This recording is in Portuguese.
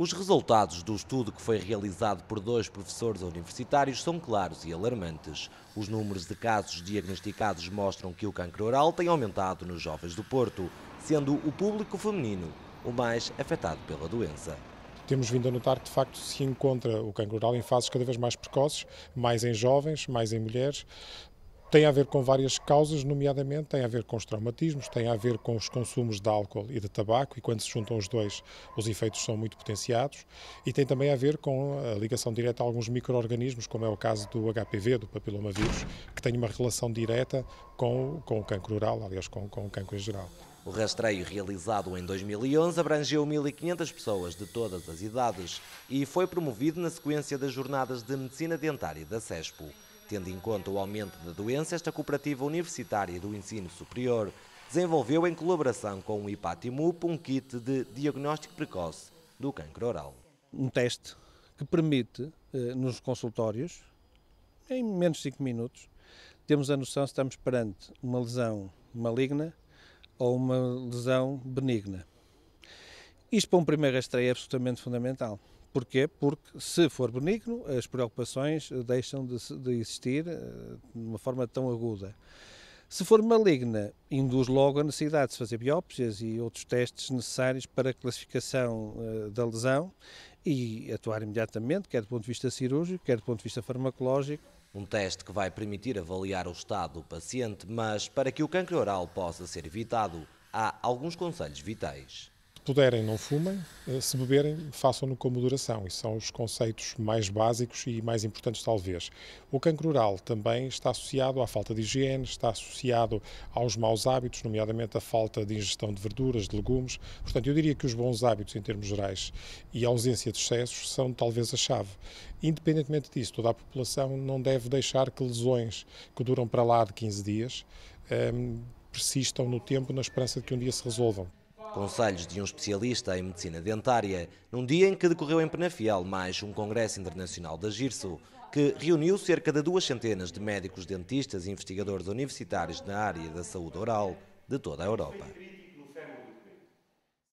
Os resultados do estudo que foi realizado por dois professores universitários são claros e alarmantes. Os números de casos diagnosticados mostram que o cancro oral tem aumentado nos jovens do Porto, sendo o público feminino o mais afetado pela doença temos vindo a notar que de facto se encontra o cancro oral em fases cada vez mais precoces, mais em jovens, mais em mulheres, tem a ver com várias causas, nomeadamente tem a ver com os traumatismos, tem a ver com os consumos de álcool e de tabaco, e quando se juntam os dois, os efeitos são muito potenciados, e tem também a ver com a ligação direta a alguns micro-organismos, como é o caso do HPV, do papilomavírus, que tem uma relação direta com, com o cancro oral, aliás, com, com o cancro em geral. O rastreio realizado em 2011 abrangeu 1.500 pessoas de todas as idades e foi promovido na sequência das jornadas de medicina dentária da CESPO. Tendo em conta o aumento da doença, esta cooperativa universitária do ensino superior desenvolveu em colaboração com o IPATIMUP um kit de diagnóstico precoce do câncer oral. Um teste que permite, eh, nos consultórios, em menos de 5 minutos, temos a noção se estamos perante uma lesão maligna ou uma lesão benigna. Isto para um primeiro rastreio é absolutamente fundamental. Porquê? Porque se for benigno, as preocupações deixam de, de existir eh, de uma forma tão aguda. Se for maligna, induz logo a necessidade de fazer biópsias e outros testes necessários para a classificação uh, da lesão e atuar imediatamente, quer do ponto de vista cirúrgico, quer do ponto de vista farmacológico. Um teste que vai permitir avaliar o estado do paciente, mas para que o cancro oral possa ser evitado, há alguns conselhos vitais. Se puderem, não fumem. Eh, se beberem, façam-no com moderação. E são os conceitos mais básicos e mais importantes, talvez. O cancro rural também está associado à falta de higiene, está associado aos maus hábitos, nomeadamente a falta de ingestão de verduras, de legumes. Portanto, eu diria que os bons hábitos, em termos gerais, e a ausência de excessos são talvez a chave. Independentemente disso, toda a população não deve deixar que lesões que duram para lá de 15 dias ehm, persistam no tempo na esperança de que um dia se resolvam. Conselhos de um especialista em medicina dentária, num dia em que decorreu em Penafiel mais um Congresso Internacional da Girso, que reuniu cerca de duas centenas de médicos dentistas e investigadores universitários na área da saúde oral de toda a Europa.